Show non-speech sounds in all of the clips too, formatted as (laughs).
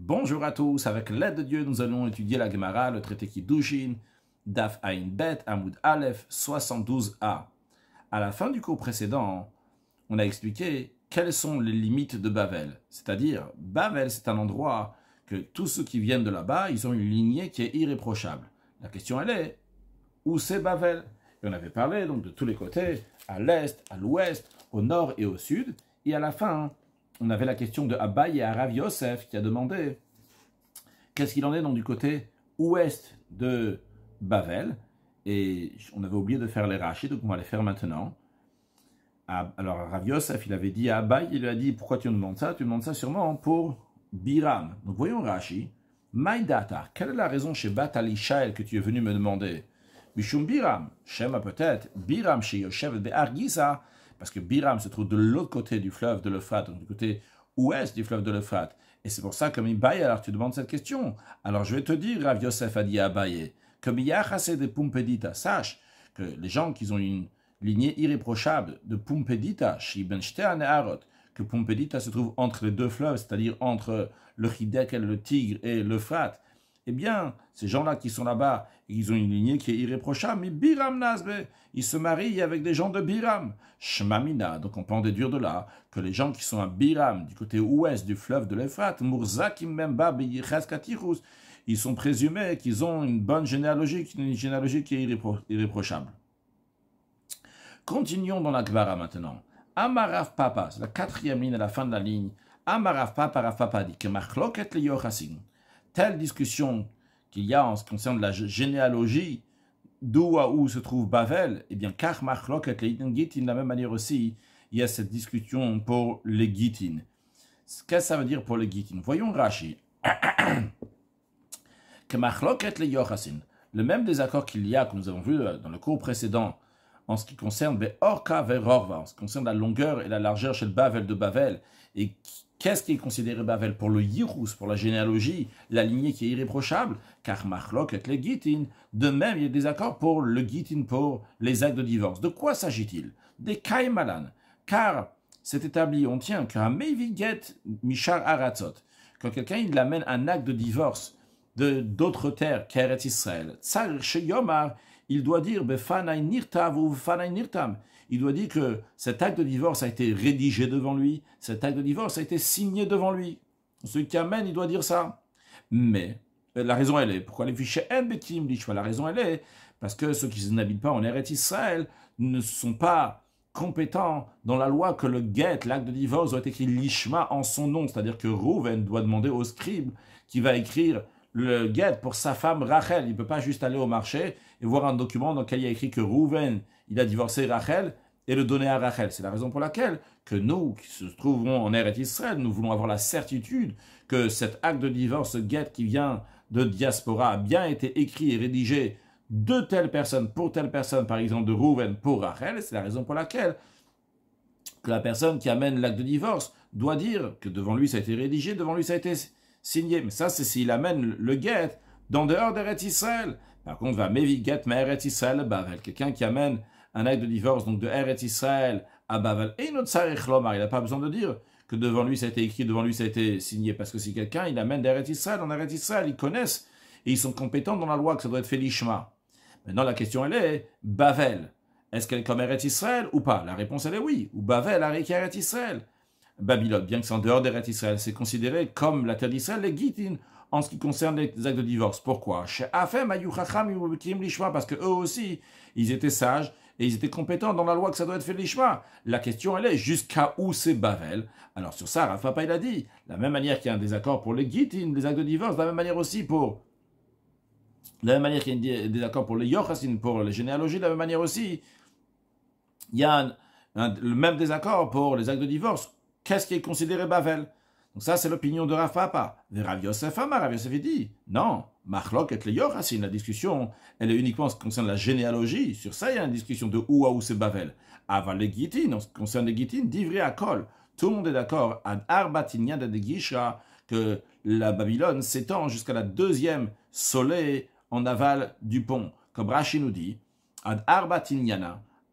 Bonjour à tous, avec l'aide de Dieu, nous allons étudier la Gemara, le traité Kiddushin, Daf Ain Bet, Amoud Aleph 72a. À la fin du cours précédent, on a expliqué quelles sont les limites de Bavel. C'est-à-dire, Bavel, c'est un endroit que tous ceux qui viennent de là-bas, ils ont une lignée qui est irréprochable. La question, elle est, où c'est Bavel Et on avait parlé donc de tous les côtés, à l'est, à l'ouest, au nord et au sud. Et à la fin, on avait la question de Abay et Arav Yosef qui a demandé qu'est-ce qu'il en est donc du côté ouest de Bavel. Et on avait oublié de faire les rachis, donc on va les faire maintenant. Alors Arav Yosef, il avait dit à il lui a dit pourquoi tu me demandes ça Tu me demandes ça sûrement pour Biram. Donc voyons Rashi. My data, quelle est la raison chez Batali Shael que tu es venu me demander Bishum Biram, Shema peut-être, Biram chez Yoshev Be'argisa, parce que Biram se trouve de l'autre côté du fleuve de l'Euphrate, du côté ouest du fleuve de l'Euphrate. Et c'est pour ça que Mibaye, alors tu demandes cette question. Alors je vais te dire, Rav Yosef a dit à y que de Pumpedita, sache que les gens qui ont une lignée irréprochable de Pumpedita, ben que Pumpedita se trouve entre les deux fleuves, c'est-à-dire entre le Hidek et le Tigre et l'Euphrate, eh bien, ces gens-là qui sont là-bas, ils ont une lignée qui est irréprochable, mais Biram Nazbe, ils se marient avec des gens de Biram. Shmamina, donc on peut en déduire de là que les gens qui sont à Biram, du côté ouest du fleuve de l'Euphrate, Mourzakim Memba ils sont présumés qu'ils ont une bonne généalogie, une généalogie qui est irréprochable. Continuons dans la Gvara maintenant. Amarav Papa, c'est la quatrième ligne à la fin de la ligne. Amarav Papa, dit que Machloket le telle discussion qu'il y a en ce qui concerne la généalogie, d'où à où se trouve Bavel, et eh bien, car Machlok et Gitin, de la même manière aussi, il y a cette discussion pour les Gitin. Qu'est-ce que ça veut dire pour les Gitin Voyons Rashi. (coughs) que Machlok et le même désaccord qu'il y a, que nous avons vu euh, dans le cours précédent, en ce qui concerne Beorka Verorva, en ce qui concerne la longueur et la largeur chez le Bavel de Bavel, et Qu'est-ce qui est considéré Bavel pour le Yirus, pour la généalogie, la lignée qui est irréprochable Car Marlok et le Gitin. De même, il y a des accords pour le Gitin, pour les actes de divorce. De quoi s'agit-il Des Kaimalan. Car c'est établi, on tient qu'un Meviget Mishar Aratzot, quand quelqu'un il amène un acte de divorce de d'autres terres qu'Eretz Israël, Tsar Sheyomar, il doit dire befana Nirtav ou Befanai Nirtam il doit dire que cet acte de divorce a été rédigé devant lui, cet acte de divorce a été signé devant lui. Ce qui amène, il doit dire ça. Mais euh, la raison, elle est, pourquoi les fichiers N, l'Ishma, la raison, elle est, parce que ceux qui n'habitent pas en Eretz Israël ne sont pas compétents dans la loi que le guet, l'acte de divorce, doit être écrit lishma en son nom, c'est-à-dire que Rouven doit demander au scribe qui va écrire le guet pour sa femme Rachel. Il ne peut pas juste aller au marché et voir un document dans lequel il y a écrit que Rouven, il a divorcé Rachel et le donner à Rachel. C'est la raison pour laquelle que nous, qui se trouvons en Eretz Israël, nous voulons avoir la certitude que cet acte de divorce, ce guet qui vient de diaspora, a bien été écrit et rédigé de telle personne pour telle personne, par exemple de Rouven pour Rachel. C'est la raison pour laquelle que la personne qui amène l'acte de divorce doit dire que devant lui ça a été rédigé, devant lui ça a été signé. Mais ça, c'est s'il amène le guet dans dehors d'Eret Israël. Par contre, va Mevi guet, mais Eret Israël, Bavel. Quelqu'un qui amène un acte de divorce, donc de Eret Israël à Bavel, et notre il n'a pas besoin de dire que devant lui ça a été écrit, devant lui ça a été signé, parce que si quelqu'un, il amène d'Eret Israël en Eret Israël, ils connaissent et ils sont compétents dans la loi, que ça doit être fait l'Ishma. Maintenant, la question, elle est Bavel. Est-ce qu'elle est comme Eret Israël ou pas La réponse, elle est oui. Ou Bavel, Eret Israël. Babylone. Bien que c'est en dehors des rêtes d'Israël, c'est considéré comme la terre d'Israël, les Gitin, en ce qui concerne les actes de divorce. Pourquoi Parce que eux aussi, ils étaient sages et ils étaient compétents dans la loi que ça doit être fait l'Ishma. La question, elle est jusqu'à où c'est Bavel Alors sur ça, Rafa il a dit, la même manière qu'il y a un désaccord pour les Gitin, les actes de divorce, de la même manière aussi pour... De la même manière qu'il y a un désaccord pour les Yochasin, pour les généalogies, de la même manière aussi, il y a le même désaccord pour les actes de divorce Qu'est-ce qui est considéré Bavel Donc ça, c'est l'opinion de Raphaël. Papa. De Rav Yosef Amar, dit, non, et la ah, discussion, elle est uniquement en ce qui concerne la généalogie. Sur ça, il y a une discussion de où à où c'est Bavel. Aval les Gittin, en ce qui concerne les Gittin, d'Ivry à Kol. Tout le monde est d'accord, ad arbatinia de Gisha, que la Babylone s'étend jusqu'à la deuxième soleil en aval du pont. Comme Rashi nous dit, ad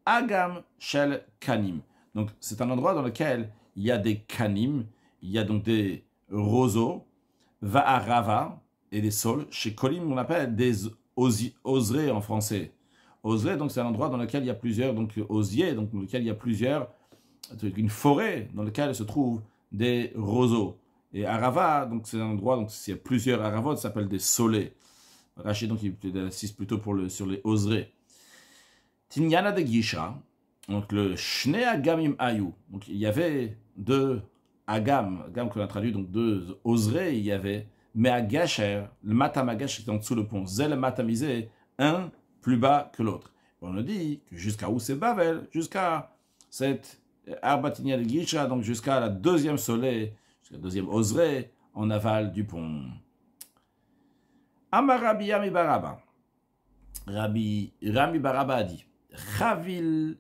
agam shel kanim. Donc c'est un endroit dans lequel il y a des canim, il y a donc des roseaux, va va'arava, et des sols. Chez Colim, on appelle des oserés en français. Oserés, donc c'est un endroit dans lequel il y a plusieurs, donc osiers, donc dans lequel il y a plusieurs, une forêt dans laquelle se trouvent des roseaux. Et Arava, donc c'est un endroit, donc s'il y a plusieurs Aravot, ça s'appelle des solés. Rachid, donc il assiste plutôt pour le, sur les oserés. Tinyana de Gisha, donc le Shnea gamim Ayu. Donc il y avait de Agam, Agam que l'on a traduit donc deux oserais, il y avait, mais à Gacher, le Matamagash est en dessous le pont, Zel Matamizé, un plus bas que l'autre. On nous dit que jusqu'à où c'est babel jusqu'à cette de Gisha, donc jusqu'à la deuxième soleil, jusqu'à la deuxième oserais en aval du pont. Ami Baraba. Rabbi Rami Baraba a dit Ravil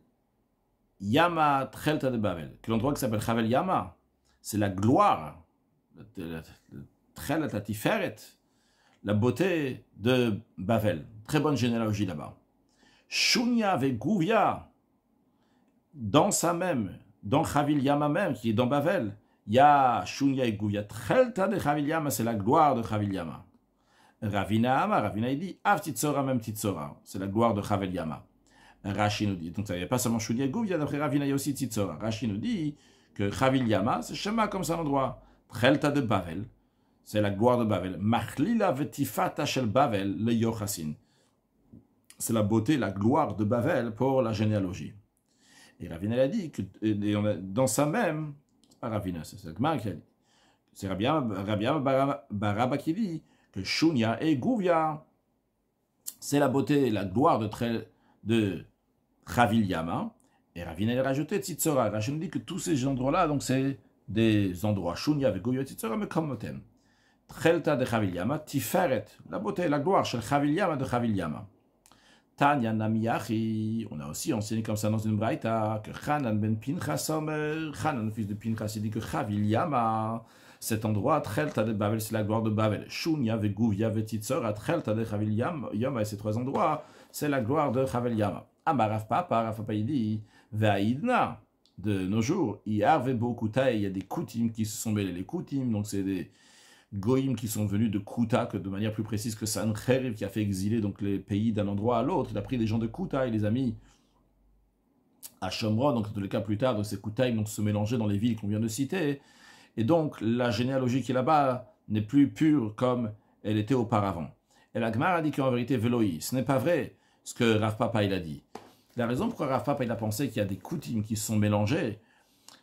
Yama Trelta de Babel, que l'endroit qui s'appelle Havel Yama, c'est la gloire, Trelta Tiferet, la beauté de Babel. Très bonne généalogie là-bas. Shunya avec dans ça même, dans Havel Yama même, qui est dans Babel, Ya Shunya et Gouvia, Trelta de Havel Yama, c'est la gloire de Havel Yama. Ravina Ama, Ravina il dit, Av même Titsora, c'est la gloire de Havel Yama. Rashi nous dit. Donc, il n'y a pas seulement Shunya il y a d'après Ravina, il y a aussi Tzitzor. Rashi nous dit que Chavil Yama, c'est Shema comme ça l'endroit. Trelta de Bavel, c'est la gloire de Bavel. Machlila vetifata shel Bavel, le Yochasin. C'est la beauté, la gloire de Bavel pour la généalogie. Et Ravina a dit que dans sa même, Ravina, c'est cette qui dit, c'est Baraba qui dit que Shunya et Gouvia, c'est la beauté, la gloire de, de Yama, et Ravina a rajouté Tzitzora. Rachel nous dit que tous ces endroits-là, donc c'est des endroits Shunya avec Goyo Tzitzora, mais comme Motem. Tchelta de Chavil Yama, Tiferet, la beauté, la gloire, de Chavil Yama de Chavil Yama. Tanya Namiachi, on a aussi enseigné comme ça dans une braïta, que Hanan ben Pinchasomer fils de Pinchas, il dit que Chavil Yama, cet endroit, Tchelta de Babel, c'est la gloire de Babel. Shunya, Vegouvia, Tzitzora, Tchelta de Chavil Yama, et ces trois endroits, c'est la gloire de Chavil Yama. Amarav Papa, Rav il dit, Ve'aïdna, de nos jours, il y a des Koutim qui se sont mêlés. Les Koutim, donc c'est des Goïm qui sont venus de Kouta, de manière plus précise que Sancheriv, qui a fait exiler donc les pays d'un endroit à l'autre. Il a pris des gens de Kouta et les amis à Shomron, donc dans les cas plus tard, de ces Koutaïs donc, se mélangeaient dans les villes qu'on vient de citer. Et donc la généalogie qui est là-bas n'est plus pure comme elle était auparavant. Et la Gemara dit qu'en vérité, Veloï, ce n'est pas vrai ce que Rafa Papa il a dit. La raison pourquoi Rav Papa il a pensé qu'il y a des coutumes qui se sont mélangés,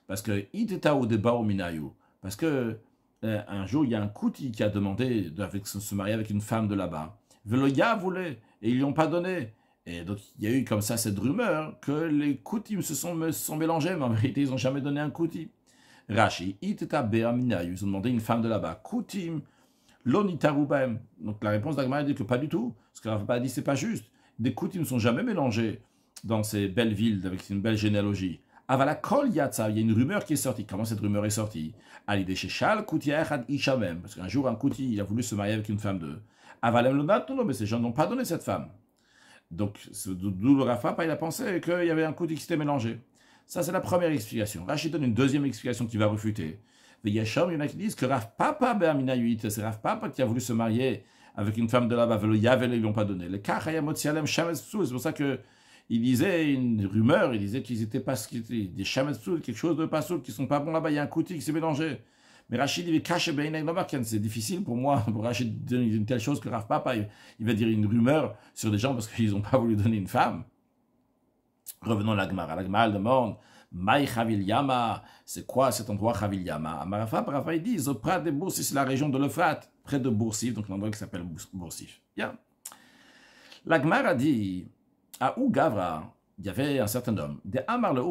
parce que de parce que euh, un jour il y a un Kouti qui a demandé de se marier avec une femme de là-bas. Veloya voulait et ils lui ont pas donné. Et donc il y a eu comme ça cette rumeur que les Koutim se sont, mélangés, mais en vérité ils n'ont jamais donné un Kouti. Rashi, ils ont demandé une femme de là-bas. Coutim, Donc la réponse d'Agma dit que pas du tout. Ce que Rafa Papa dit c'est pas juste des coutumes ne sont jamais mélangés dans ces belles villes avec une belle généalogie. Avala kol il y a une rumeur qui est sortie. Comment cette rumeur est sortie des had Parce qu'un jour, un Kouti, il a voulu se marier avec une femme de. Avalem non, mais ces gens n'ont pas donné cette femme. Donc, d'où le Rafa, bah, il a pensé qu'il y avait un Kouti qui s'était mélangé. Ça, c'est la première explication. Rachid donne une deuxième explication qui va refuter. il y en a qui disent que Raf Papa, c'est Raf Papa qui a voulu se marier avec une femme de là-bas, Yavel, ils ne lui ont pas donné. Le c'est pour ça que il disait une rumeur, il disait qu'ils n'étaient pas des chametsoul, quelque chose de pas sûr qui sont pas bons là-bas, il y a un Kouti qui s'est mélangé. Mais Rachid, il dit, ben c'est difficile pour moi, (laughs) pour Rachid, de donner une telle chose que Rav Papa, il, va dire une rumeur sur des gens parce qu'ils n'ont pas voulu donner une femme. Revenons à l'Agmar. L'Agmar demande, Maï Yama, c'est quoi cet endroit Yama, Amarafa, Parafa, ils disent Zopra de Boursif, c'est la région de l'Euphrate, près de Boursif, donc l'endroit qui s'appelle Boursif. Yeah. L'Agmar a dit, à Ougavra, il y avait un certain homme, de Amar le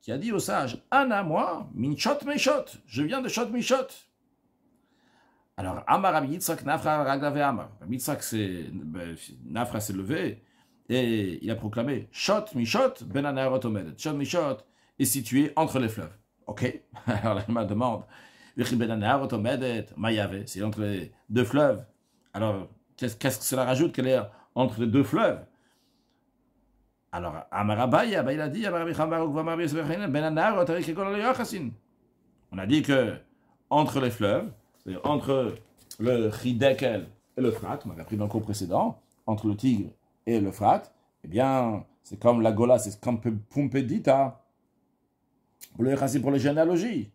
qui a dit au sage, Anna, moi, Minchot Meshot, je viens de Chot Mishot. Alors, Amar Rabbi Nafra Raglave Amar. Ben, Nafra s'est levé et il a proclamé Chot Mishot, Ben Chot Mishot, est situé entre les fleuves. Ok (laughs) Alors l'Allemagne demande, c'est entre les deux fleuves. Alors, qu'est-ce que cela rajoute qu'elle est entre les deux fleuves Alors, il a dit, on a dit que entre les fleuves, c'est-à-dire entre le ridekel et le Frat, on avait pris dans le cours précédent, entre le Tigre et le Frat, eh bien, c'est comme la Gola, c'est comme Pumpedita, pour le pour les généalogies.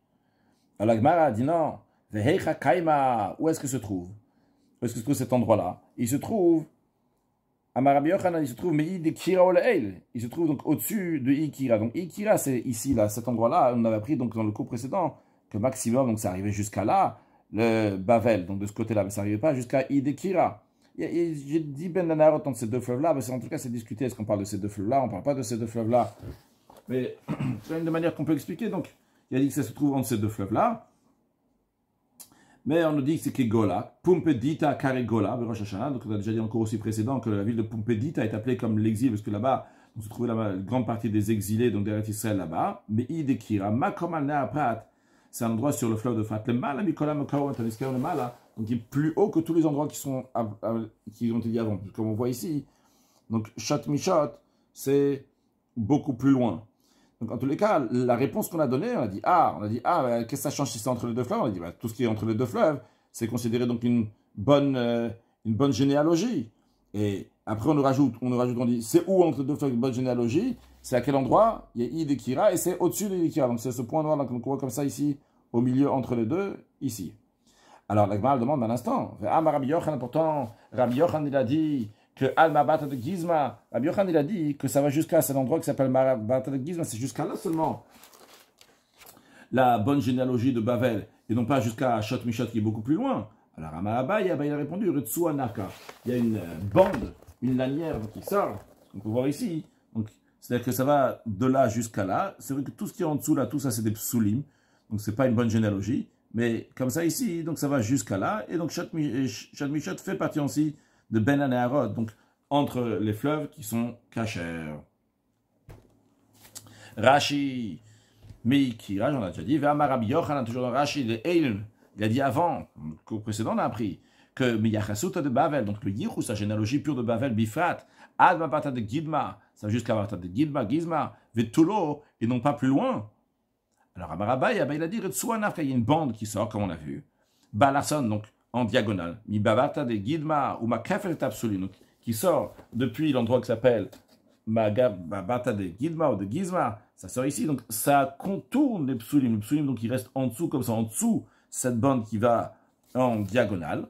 Alors Gemara dit non. Kaima, où est-ce que se trouve Où est-ce que se trouve cet endroit-là Il se trouve, à il se trouve, mais il Kira Il se trouve donc au-dessus de Ikira. Donc Ikira, c'est ici, là, cet endroit-là. On avait appris donc dans le cours précédent que maximum, donc ça arrivait jusqu'à là, le Bavel, donc de ce côté-là, mais ça n'arrivait pas jusqu'à Idekira. J'ai dit Ben Danarot entre ces deux fleuves-là, mais en tout cas, c'est discuté. Est-ce qu'on parle de ces deux fleuves-là On ne parle pas de ces deux fleuves-là. Mais c'est (clears throat) une manière qu'on peut expliquer. Donc, il a dit que ça se trouve entre ces deux fleuves-là. Mais on nous dit que c'est que Gola, Pumpedita Donc, on a déjà dit encore aussi précédent que la ville de Pumpedita est appelée comme l'exil, parce que là-bas, on se trouvait la grande partie des exilés, donc des Israël là-bas. Mais Idekira, Makomal c'est un endroit sur le fleuve de Frat. Le Mala, Mikola, le Mala, donc il est plus haut que tous les endroits qui, sont, qui ont été dit avant. Comme on voit ici, donc Shot c'est beaucoup plus loin. Donc, en tous les cas, la réponse qu'on a donnée, on a dit Ah, on a dit Ah, bah, qu'est-ce que ça change si c'est entre les deux fleuves On a dit bah, Tout ce qui est entre les deux fleuves, c'est considéré donc une bonne, euh, une bonne généalogie. Et après, on nous rajoute, on nous rajoute, on dit C'est où entre les deux fleuves une bonne généalogie C'est à quel endroit Il y a Id et Kira, et c'est au-dessus de Kira. Donc, c'est ce point noir qu'on voit comme ça ici, au milieu entre les deux, ici. Alors, la demande à l'instant Ah, mais Rabbi Yochan, pourtant, Rabbi Yochan, il a dit que al de Gizma, il a dit que ça va jusqu'à cet endroit qui s'appelle marabat de Gizma, c'est jusqu'à là seulement la bonne généalogie de Bavel, et non pas jusqu'à Shot qui est beaucoup plus loin. Alors à ben, il a répondu, Il y a une euh, bande, une lanière qui sort, on peut voir ici. C'est-à-dire que ça va de là jusqu'à là. C'est vrai que tout ce qui est en dessous là, tout ça c'est des psoulim, donc c'est pas une bonne généalogie. Mais comme ça ici, donc ça va jusqu'à là. Et donc Shot euh, fait partie aussi de Ben donc entre les fleuves qui sont cachers. Rashi, Meikira, on a déjà dit, Vama Rabbi Yochanan, toujours dans Rashi, de Eil il a dit avant, au précédent on a appris, que Me'yachasuta de Bavel, donc le Yichou, sa généalogie pure de Bavel, Bifrat, Adma Bata de Gidma, ça jusqu'à Bata de Gidma, Gizma, Vetulo, et non pas plus loin. Alors Amarabaya, il a dit, il y a une bande qui sort, comme on a vu. Balarson, donc en diagonale. Mi bavata de gidma ou ma qui sort depuis l'endroit qui s'appelle ma bavata de gidma ou de gizma, ça sort ici, donc ça contourne les psulim. donc, il reste en dessous, comme ça, en dessous, cette bande qui va en diagonale.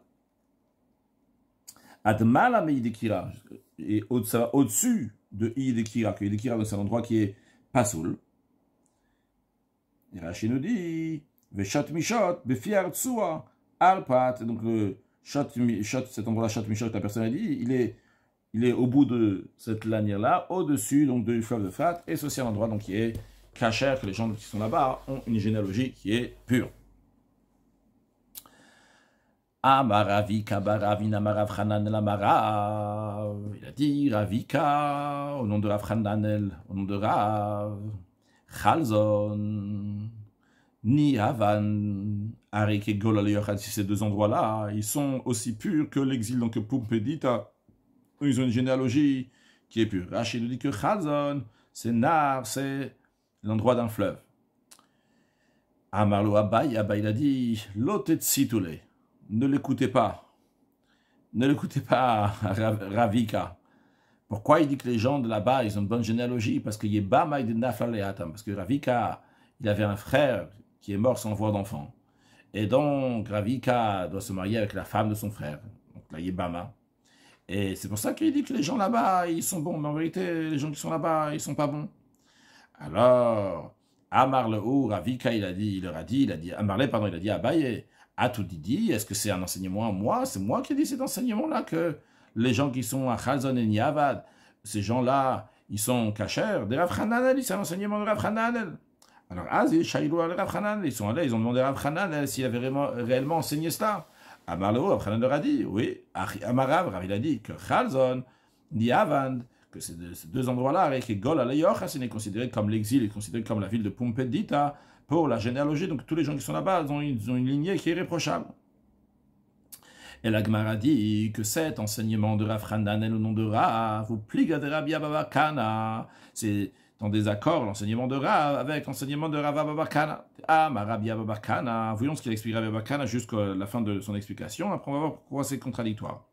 Admala me idekira, et ça au-dessus de idekira, que idekira, c'est un endroit qui est pas soul. Et nous dit, Veshat Mishot, Befiar Alpat, donc le euh, Shot, cet endroit-là, Shot la personne a dit, il est, il est au bout de cette lanière-là, au-dessus donc du fleuve de Fat, et ceci est un endroit donc, qui est cacher, que les gens qui sont là-bas ont une généalogie qui est pure. Amaravika baravina marav Hananel Amarav. Il a dit Ravika au nom de Rav Hananel, au nom de Rav. Chalzon. Ni Arik et Gol ces deux endroits-là, hein, ils sont aussi purs que l'exil. Donc dit. Hein, ils ont une généalogie qui est pure. Rachid nous dit que Chazon, c'est Nar, c'est l'endroit d'un fleuve. Amarlo Abay, Abay a dit, ne l'écoutez pas. Ne l'écoutez pas, (laughs) Ravika. Pourquoi il dit que les gens de là-bas, ils ont une bonne généalogie Parce qu'il y que hein, Parce que Ravika, il avait un frère qui est mort sans voix d'enfant. Et donc, Ravika doit se marier avec la femme de son frère, donc la Yebama. Et c'est pour ça qu'il dit que les gens là-bas, ils sont bons, mais en vérité, les gens qui sont là-bas, ils sont pas bons. Alors, Amar le haut, Ravika, il a dit, il leur a dit, il a dit, pardon, il a dit à Baye, à tout est-ce que c'est un enseignement à moi C'est moi qui ai dit cet enseignement-là que les gens qui sont à Chazon et Niavad, ces gens-là, ils sont cachers. De Rav c'est un enseignement de Rav alors, ah, ils sont allés, ils ont demandé à Rav Hanan hein, s'il avait réellement enseigné cela. Amarlo, Rav Hanan leur a dit, oui, ah, Amarav, Rav, il a dit que Chalzon, ni que ces deux, endroits-là, avec Gol à n'est considéré comme l'exil, est considéré comme la ville de Pompédita pour la généalogie. Donc, tous les gens qui sont là-bas, ils ont une, lignée qui est irréprochable. Et la a dit que cet enseignement de Rav Hanan est le nom de Rav, ou Pliga de c'est en désaccord l'enseignement de Rav avec l'enseignement de Rav Ababakana. Ah, ma Voyons ce qu'il explique Rav Ababakana jusqu'à la fin de son explication. Après, on va voir pourquoi c'est contradictoire.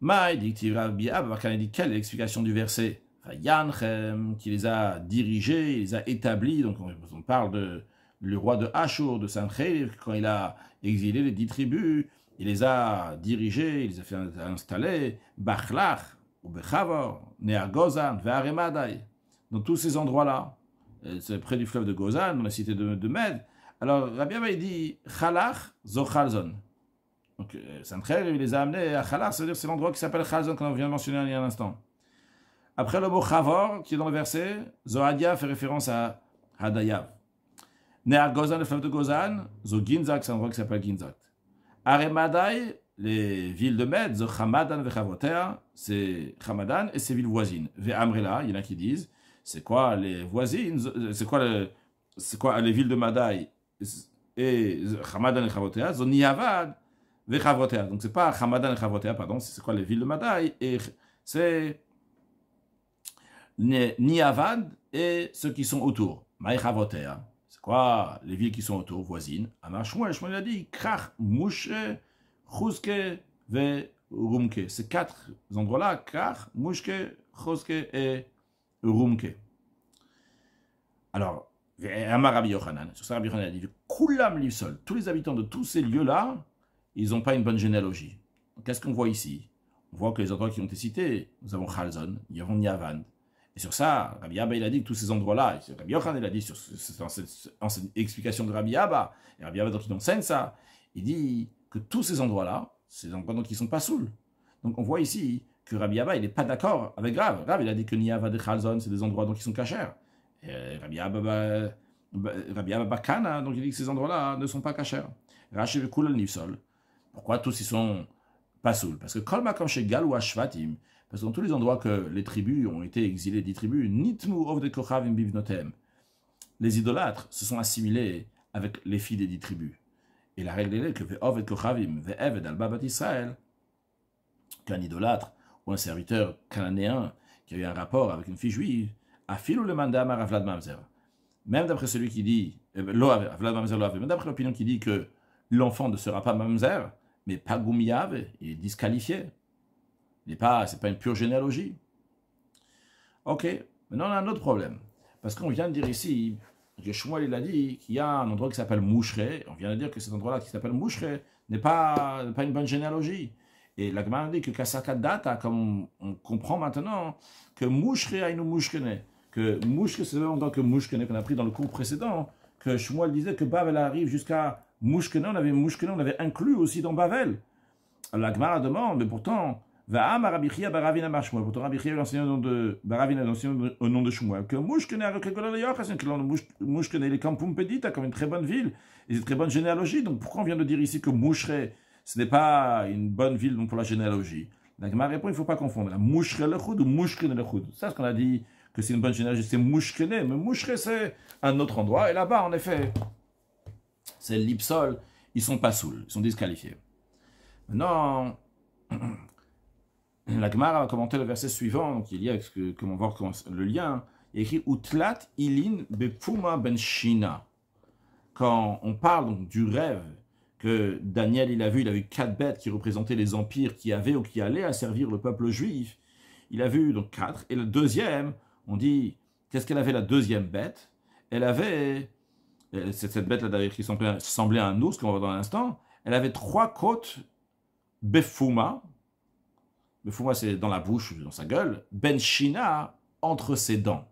Maï, dit Rabbi Ababakana, dit quelle est l'explication du verset Yanchem, qui les a dirigés, il les a établis. Donc, on parle de le roi de Ashur, de Sanchel, quand il a exilé les dix tribus, il les a dirigés, il les a fait installer. Bachlach, Bechavor, Gozan, dans tous ces endroits-là. Euh, c'est près du fleuve de Gozan, dans la cité de, Med. Alors Rabbi Abba, dit Chalach Zochalzon. Donc euh, Santrel, il les a amenés à Chalach, c'est-à-dire c'est l'endroit qui s'appelle Chalzon, qu'on vient de mentionner il y a un instant. Après le mot Chavor, qui est dans le verset, Zohadia fait référence à Hadayav. Ne'ar Gozan, le fleuve de Gozan, Zo c'est un endroit qui s'appelle Ginzak. Aremadai, les villes de Med, Hamadan c'est Hamadan et ses villes voisines. Ve il y en a qui disent, c'est quoi les voisines, c'est quoi, les villes de Madaï et Hamadan et Chavotea, Zoniavad et n'est Donc c'est pas Hamadan et Chavotea, pardon, c'est quoi les villes de Madaï et c'est Niavad et ceux qui sont autour. C'est quoi les villes qui sont autour, voisines. Amar je Shmuel a dit, Krach, mouche, Chouske ve Rumke. Ces quatre endroits-là, Kar, Mushke, Chouske et Rumke. Alors, Amar Rabbi sur ça Rabbi Yochanan a dit Kulam Livsol, tous les habitants de tous ces lieux-là, ils n'ont pas une bonne généalogie. Qu'est-ce qu'on voit ici On voit que les endroits qui ont été cités, nous avons Khalzon, nous avons Yavan. Et sur ça, Rabbi Abba, il a dit que tous ces endroits-là, Rabbi Yochanan, il a dit sur, dans cette, explication de Rabbi Abba, et Rabbi Abba, donc il enseigne ça, il dit tous ces endroits-là, c'est des endroits donc, qui ne sont pas saouls. Donc on voit ici que Rabbi Abba, il n'est pas d'accord avec Grave. Grave, il a dit que Niyava de Khalzon, c'est des endroits donc, ils sont cachers. Et Rabbi Abba, bah, bah, Rabbi Abba Kana, donc il dit que ces endroits-là ne sont pas cachers. Rachev Kulal Nifsol. Pourquoi tous ils sont pas saouls Parce que Kolma comme chez ou Ashvatim, parce que dans tous les endroits que les tribus ont été exilées, dix tribus, Nitmu of de Kochavim Bivnotem, les idolâtres se sont assimilés avec les filles des dix tribus. Et la règle est que Ve'ov et Kochavim, Ve'ev et Israël, qu'un idolâtre ou un serviteur cananéen qui a eu un rapport avec une fille juive, a filou le mandat à Mamzer. Même d'après celui qui dit, eh ben, même d'après l'opinion qui dit que l'enfant ne sera pas Mamzer, mais pas Goumiave, il est disqualifié. Ce n'est pas, pas une pure généalogie. Ok, maintenant on a un autre problème. Parce qu'on vient de dire ici, que Shmuel, il a dit qu'il y a un endroit qui s'appelle Moucheret. On vient de dire que cet endroit-là qui s'appelle Moucheret n'est pas, pas une bonne généalogie. Et la a dit que data hein, comme on comprend maintenant, que Moucheret a une Mouchkene. Que Mouchkene c'est le même que Mouchkene qu'on a pris dans le cours précédent, que Shmuel disait que Bavel arrive jusqu'à Mouchkene. On avait Mouchkene, on avait inclus aussi dans Bavel. La a demande, mais pourtant, Va'am Arabichia Baravina Marshmuel. Pourtant, Arabichia est au nom de Baravina, au nom de Choumoi. Que Mouchkene a reconnu le c'est hein, que le le Kampum comme une très bonne ville, et une très bonne généalogie. Donc pourquoi on vient de dire ici que Mouchre, ce n'est pas une bonne ville pour la généalogie Donc ma réponse, il ne faut pas confondre. La le Choud ou Mouchkene le Choud. C'est ce qu'on a dit, que c'est une bonne généalogie, c'est Mouchkene. Mais Mouchre, c'est un autre endroit. Et là-bas, en effet, c'est l'Ipsol. Ils sont pas saouls, ils sont disqualifiés. Maintenant. (clears throat) Mm. la Gemara commenté le verset suivant, donc il y a, comme on voit le lien, hein. il écrit Utlat ilin befuma ben Shina. Quand on parle du rêve que Daniel il a vu, il a vu quatre bêtes qui représentaient les empires qui avaient ou qui allaient asservir le peuple juif. Il a vu donc quatre. Et la deuxième, on dit, qu'est-ce qu'elle avait la deuxième bête Elle avait, euh, cette bête-là d'ailleurs qui semblait, un ours qu'on va voir dans l'instant, elle avait trois côtes befuma, Befouma, c'est dans la bouche dans sa gueule, Benchina, entre ses dents.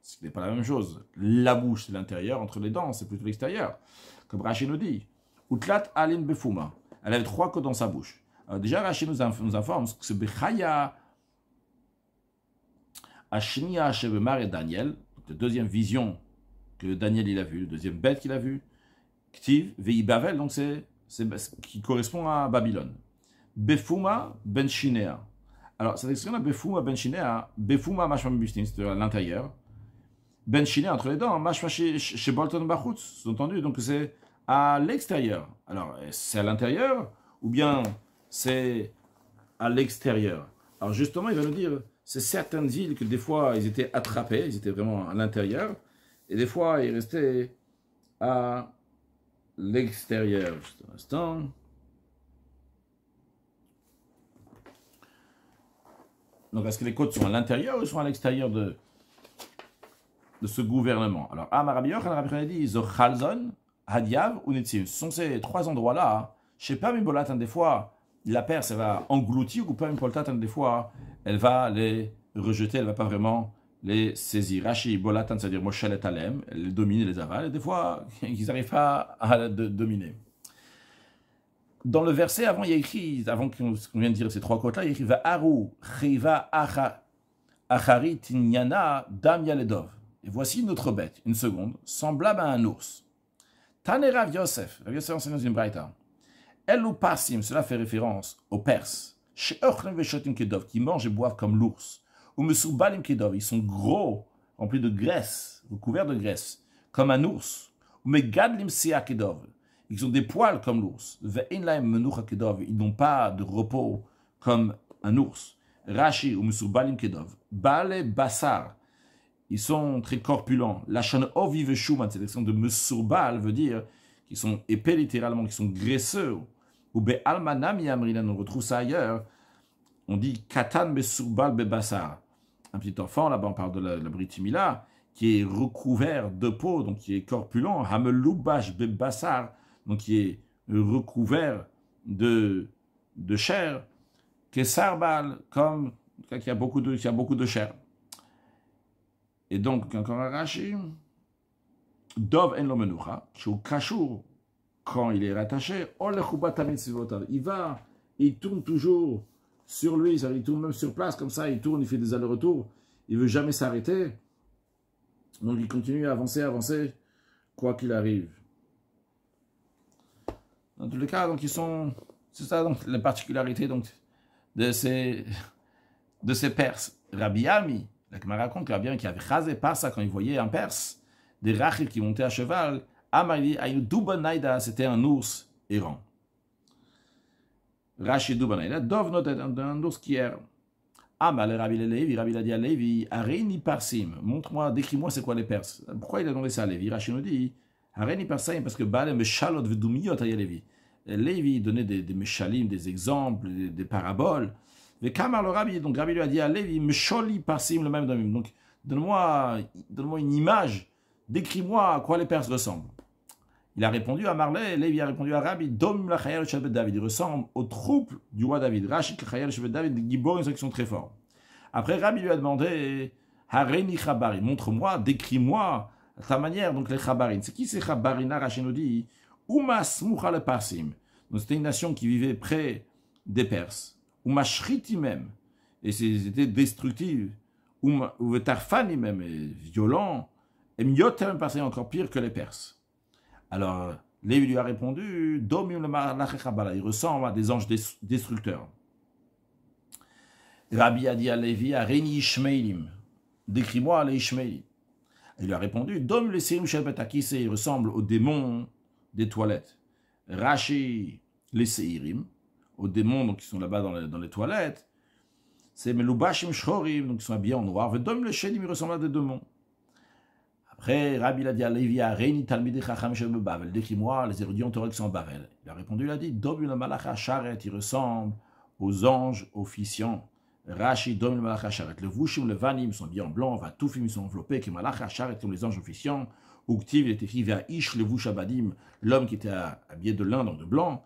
Ce n'est pas la même chose. La bouche, c'est l'intérieur, entre les dents, c'est plutôt l'extérieur. Comme Rachid nous dit, Utlat Alin Befuma. Elle avait trois codes dans sa bouche. Euh, déjà, Rachid nous, informe que ce Bechaya et Daniel, la deuxième vision que Daniel il a vue, la deuxième bête qu'il a vue, Ktiv, Vei Bavel, donc c'est ce qui correspond à Babylone. Befuma Benchina. Alors, cette expression de Befuma Ben à Befuma Mashma Bifnim, c'est à l'intérieur. Ben entre les dents, Mashma chez Bolton Bachutz, sous-entendu, donc c'est à l'extérieur. Alors, c'est à l'intérieur ou bien c'est à l'extérieur Alors, justement, il va nous dire, c'est certaines îles que des fois ils étaient attrapés, ils étaient vraiment à l'intérieur, et des fois ils restaient à l'extérieur. Juste un instant. Donc, est-ce que les côtes sont à l'intérieur ou sont à l'extérieur de, de ce gouvernement Alors, Amarabioch, a dit Chalzon Hadiav ou Ce sont ces trois endroits-là. je Chez mais Bolatan, hein, des fois, la Perse, elle va engloutir, ou pas, Bolatan, hein, des fois, elle va les rejeter, elle va pas vraiment les saisir. rachi Bolatan, hein, c'est-à-dire Moshel et Talem, elle les domine, les avale, et des fois, (laughs) ils n'arrivent pas à la dominer dans le verset avant, il y a écrit, avant qu'on vienne dire ces trois côtes-là, il y a écrit Va aru, achari, tinyana, dam yaledov. Et voici une autre bête, une seconde, semblable à un ours. Tanerav Yosef, Rav Yosef enseigne dans une braïta. Elu pasim, cela fait référence aux Perses. Chez Veshotim Kedov, qui mangent et boivent comme l'ours. Ou Mesubalim Kedov, ils sont gros, remplis de graisse, recouverts de graisse, comme un ours. Ou Megadlim Kedov, ils ont des poils comme l'ours. Ils n'ont pas de repos comme un ours. Rashi ou Balim Kedov. Bale bassar, Ils sont très corpulents. La Ovive Shuman, c'est l'expression de veut dire qu'ils sont épais littéralement, qu'ils sont graisseux. Ou Be Almanam on retrouve ça ailleurs. On dit Katan Be Un petit enfant, là-bas on parle de la, Britimila, qui est recouvert de peau, donc qui est corpulent. Hameloubash Be donc qui est recouvert de, de chair, que sarbal, comme il y a beaucoup de, a beaucoup de chair. Et donc, encore un arraché dov en quand il est rattaché, il va, il tourne toujours sur lui, il tourne même sur place, comme ça, il tourne, il fait des allers-retours, il veut jamais s'arrêter. Donc il continue à avancer, avancer, quoi qu'il arrive. Dans tous les cas, donc ils sont, c'est ça donc la particularité donc de ces de ces Perses. Rabbi Ami, la raconte que Rabbi Ami qui avait rasé par ça quand il voyait un Perse, des rachis qui montaient à cheval, Amali Ayudubanaida, c'était un ours errant. Rachid Dubanaida, Dov note un ours qui erre. le Rabbi Levi, Rabbi à Levi, Areini Parsim, montre-moi, décris-moi c'est quoi les Perses. Pourquoi il a demandé ça à Levi Rashi nous dit parce que Baal Meshalot Vedumiyot Lévi. Lévi donnait des, des Meshalim, des exemples, des, paraboles. Mais quand le Rabbi, donc Rabbi lui a dit à Lévi, Mesholi Parsim le même Donc donne-moi donne une image, décris-moi à quoi les Perses ressemblent. Il a répondu à Marley, Lévi a répondu à Rabbi, Dom la David. Il ressemble aux troupes du roi David. Rachik Chayel de David, Gibor, ils sont très forts. Après, Rabbi lui a demandé, montre-moi, décris-moi de la manière, donc les Chabarines. C'est qui ces Chabarines Rachid nous dit Umas le Parsim. Donc c'était une nation qui vivait près des Perses. Umas même. Et c'était destructif ou tarfani même. Violent. Et miotem Parsim, encore pire que les Perses. Alors, Lévi lui a répondu Domim le Il ressemble à des anges destructeurs. Rabbi a dit à Lévi Areni Décris-moi les Ishmaelim. Il lui a répondu, Dom le Serum il ressemble aux démons des toilettes. Rachi les Seirim, aux démons donc, qui sont là-bas dans, les toilettes. C'est Melubashim Shorim, donc sont habillés en noir. Dom le Shedim, il ressemble à des démons. Après, Rabbi l'a dit à Lévi, à Reini Talmidei Chacham Bavel, les érudits ont sont en Bavel. Il a répondu, il a dit, Dom le Malacha Sharet, il ressemble aux anges officiants. Rashi donne le malach Le vushim, le vanim sont bien en blanc, va tout ils sont enveloppés, que malach Hasharet, comme les anges officiants. Uktiv, il était écrit vers Ish, le vushabadim, l'homme qui était habillé de lin, donc de blanc,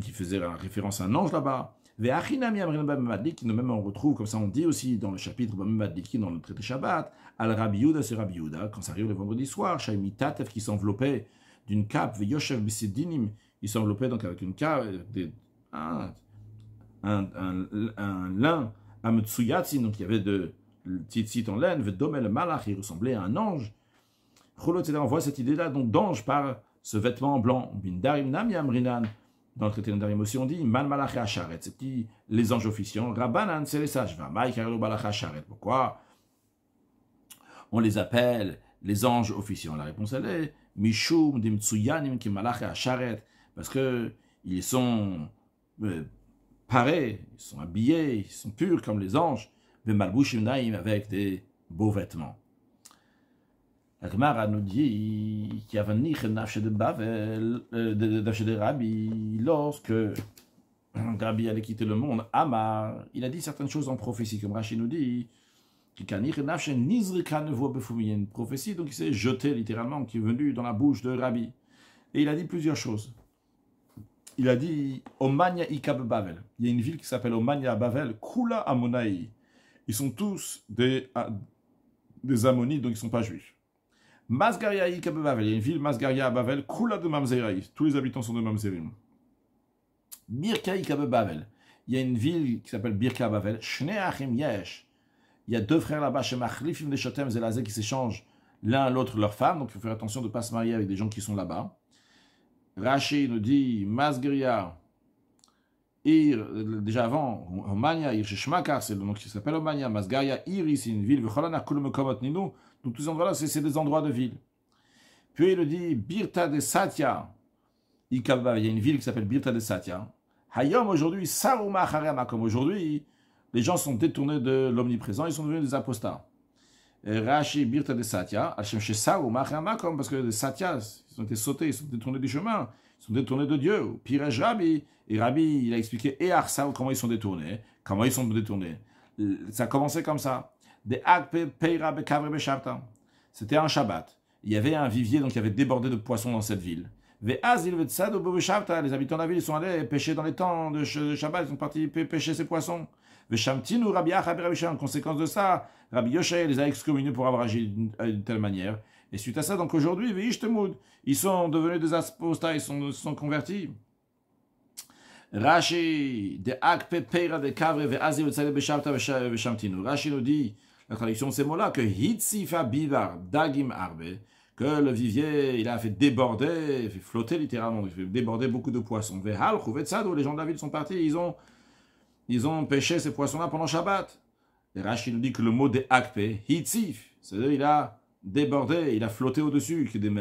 qui faisait référence à un ange là-bas. qui nous même on retrouve, comme ça on dit aussi dans le chapitre qui dans le traité Shabbat, al Rabbi c'est Rabbi quand ça arrive le vendredi soir, Shaimitatev qui s'enveloppait d'une cape, Yoshev bisidinim, il s'enveloppait donc avec une cape, euh, des, ah, un, un, un lin, à Metsuyati, donc il y avait de tzitzit en laine, vedomel malach, il ressemblait à un ange. Cholot, On voit cette idée-là, donc d'ange par ce vêtement blanc. Bindarim nam yamrinan. Dans le traité d'Andarim aussi, on dit mal malach hacharet, c'est qui les anges officiants, rabbanan, c'est les sages, vamaï karelo malach hacharet. Pourquoi on les appelle les anges officiants La réponse, elle est Mishum dim tsuyanim ki malach hacharet, parce que ils sont. Euh, parés, ils sont habillés, ils sont purs comme les anges, mais Naim avec des beaux vêtements. La nous dit de euh, de Rabbi, lorsque Rabbi allait quitter le monde, Amar, il a dit certaines choses en prophétie, comme Rachid nous dit, une prophétie, donc il s'est jeté littéralement, qui est venu dans la bouche de Rabbi. Et il a dit plusieurs choses il a dit Omania Ikab Il y a une ville qui s'appelle Omania Bavel, Kula amonai. Ils sont tous des, ah, des Ammonites, donc ils ne sont pas juifs. Masgaria Ikab Il y a une ville, Masgaria Bavel, Kula de Mamzerai. Tous les habitants sont de Mamzerim. Birka Ikab Il y a une ville qui s'appelle Birka Bavel, Shneachim Yesh. Il y a deux frères là-bas, chez de Shotem Zelazé, qui s'échangent l'un à l'autre leurs femmes. Donc il faut faire attention de ne pas se marier avec des gens qui sont là-bas. Rashi nous dit Masgria, Ir, déjà avant, Omania, Ir c'est le nom qui s'appelle Omania, Masgaria, Ir, c'est une ville, donc tous ces endroits c'est des endroits de ville. Puis il nous dit Birta de Satya, il y a une ville qui s'appelle Birta de Satya. Hayom, aujourd'hui, Saruma Harama, comme aujourd'hui, les gens sont détournés de l'omniprésent, ils sont devenus des apostats. Rashi Birta de parce que les Satyas, ils ont été sautés, ils sont détournés du chemin, ils sont détournés de Dieu. Pirej Rabbi, et Rabbi, il a expliqué, et comment ils sont détournés, comment ils sont détournés. Euh, ça a commencé comme ça. C'était un Shabbat. Il y avait un vivier, donc il y avait débordé de poissons dans cette ville. les habitants de la ville, sont allés pêcher dans les temps de Shabbat, ils sont partis pêcher ces poissons. Veshamtinu Rabbi Achaber En conséquence de ça, Rabbi Yoshaï les a excommunés pour avoir agi euh, d'une telle manière. Et suite à ça, donc aujourd'hui, ils sont devenus des apostats, ils sont, sont convertis. Rashi, de de Kavre, Veazi, ve Rashi nous dit, la traduction de ces mots-là, que hitzifa Bivar, Dagim Arbe, que le vivier, il a fait déborder, il fait flotter littéralement, il a fait déborder beaucoup de poissons. Vehal, où les gens de la ville sont partis, ils ont ils ont pêché ces poissons-là pendant Shabbat. Et Rachid nous dit que le mot de akpe, hitif, c'est-à-dire il a débordé, il a flotté au-dessus, que des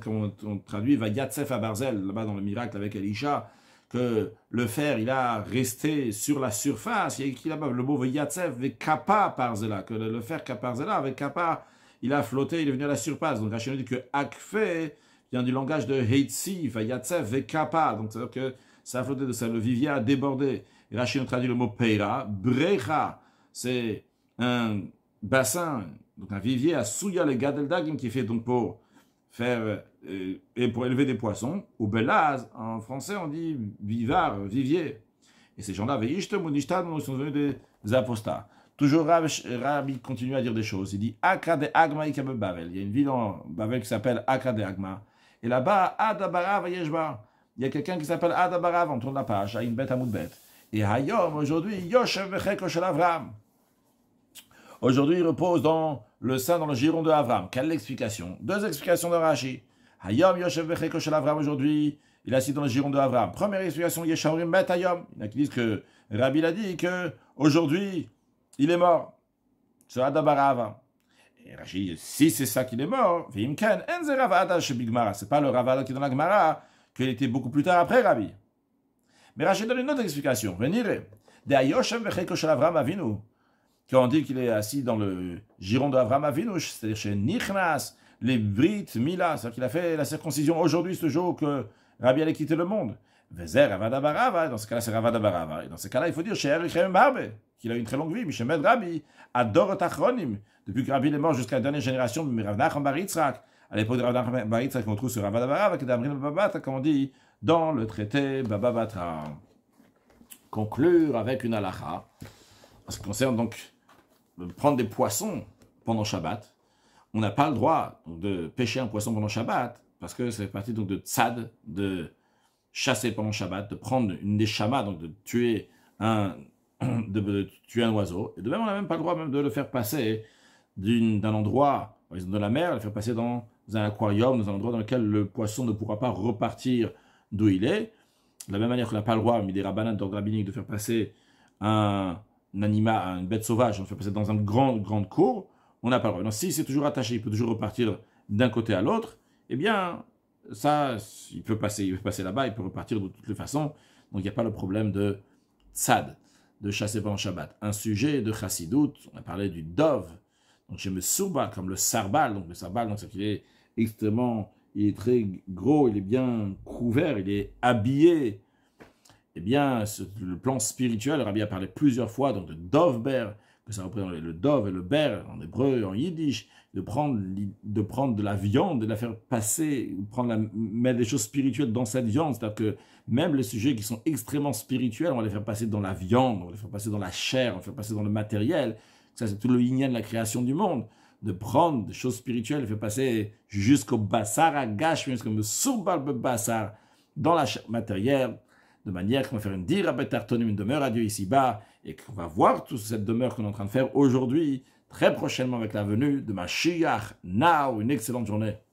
comme on, traduit, va Yatsef à Barzel, là-bas dans le miracle avec Elisha, que le fer, il a resté sur la surface, et qu'il a le mot Yatsef, Kappa Parzela, que le, fer Kaparzela, avec Kappa, il a flotté, il est venu à la surface. Donc Rachid nous dit que akfe vient du langage de Hitzif, va Yatsef, Kappa, donc c'est-à-dire que ça a flotté de ça, le vivier a débordé. Et Rashi nous traduit le mot peira. Brecha, c'est un bassin, donc un vivier à Souya le Gadeldagim qui est fait donc pour faire euh, et pour élever des poissons. Ou belaz, en français on dit vivar, vivier. Et ces gens-là, ils sont devenus des apostats. Toujours Rabbi continue à dire des choses. Il dit Il y a une ville en Bavel qui s'appelle Akra de Agma. Et là-bas, Adabarav Il y a quelqu'un qui s'appelle Adabarav. On tourne la page à une bête à mout bête. Et Hayom, aujourd'hui, Yoshev shel Avram. Aujourd'hui, il repose dans le sein, dans le giron de Avram. Quelle explication Deux explications de Rashi. Hayom Yoshev shel Avram, aujourd'hui, il est assis dans le giron de Avram. Première explication, Yeshaurim Bet Hayom. Il y en a qui disent que Rabbi l'a dit, que aujourd'hui, il est mort. Ce Adabar Et Rashi, si c'est ça qu'il est mort, Vimken, Enze Ravada Shebigmara. C'est pas le Ravada qui est dans la Gemara, qu'il était beaucoup plus tard après Rabbi. Mais Rachid donne une autre explication. Venir de Ayoshem Avram Avinu. Quand on dit qu'il est assis dans le giron d'Avram Avinu, c'est-à-dire chez Nichnas, les Brites, Mila, c'est-à-dire qu'il a fait la circoncision aujourd'hui, ce jour que Rabbi allait quitter le monde. Vezer Ravadabarava, dans ce cas-là, c'est Ravadabarava. Et dans ce cas-là, il faut dire chez Barbe, qu'il a eu une très longue vie, Mishemed Rabbi, Ador Tachronim, depuis que Rabbi est mort jusqu'à la dernière génération, de Ravnacham Baritzrak. À l'époque de Ravnacham Baritzrak, on trouve ce Ravadabarava, qui est d'Amrin Babat, comme on dit, dans le traité Baba va Conclure avec une halakha, en ce qui concerne donc prendre des poissons pendant Shabbat, on n'a pas le droit de pêcher un poisson pendant Shabbat, parce que c'est partie donc de tsad, de chasser pendant Shabbat, de prendre une des shamas, donc de tuer un, (clears throat) de, tuer un oiseau. Et de même, on n'a même pas le droit même de le faire passer d'un endroit, dans de la mer, le faire passer dans un aquarium, dans un endroit dans lequel le poisson ne pourra pas repartir d'où il est. De la même manière que la pas le droit, mais des rabbinique, de faire passer un, un animal, une bête sauvage, on le fait passer dans une grande, grande cour, on n'a pas le droit. Donc si c'est toujours attaché, il peut toujours repartir d'un côté à l'autre, eh bien, ça, il peut passer, il peut passer là-bas, il peut repartir de toutes les façons. Donc il n'y a pas le problème de tsad, de chasser pendant Shabbat. Un sujet de chassidout, on a parlé du dove, donc chez Mesouba, comme le sarbal, donc le sarbal, donc ça qui est extrêmement il est très gros, il est bien couvert, il est habillé. Eh bien, le plan spirituel, Rabbi a parlé plusieurs fois donc de Dovber, que ça représente le Dov et le Ber, en hébreu, et en yiddish, de prendre, de la viande, de la faire passer, prendre mettre des choses spirituelles dans cette viande. C'est-à-dire que même les sujets qui sont extrêmement spirituels, on va les faire passer dans la viande, on va les faire passer dans la chair, on va les faire passer dans le matériel. Ça, c'est tout le yin de la création du monde de prendre des choses spirituelles, il fait passer jusqu'au bassar à gâche, jusqu'au surbalb bassar, dans la chair matérielle, de manière qu'on va faire une dire une demeure à Dieu ici-bas, et qu'on va voir toute cette demeure qu'on est en train de faire aujourd'hui, très prochainement avec la venue de ma Mashiach. Now, une excellente journée.